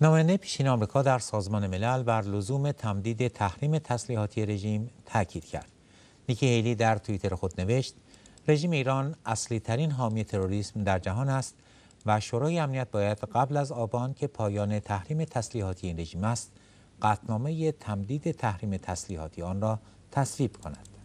نماینده پیشین آمریکا در سازمان ملل بر لزوم تمدید تحریم تسلیحاتی رژیم تاکید کرد. نیکی هیلی در توییتر خود نوشت: رژیم ایران اصلی ترین حامی تروریسم در جهان است و شورای امنیت باید قبل از آبان که پایان تحریم تسلیحاتی این رژیم است، قطنامه تمدید تحریم تسلیحاتی آن را تصویب کند.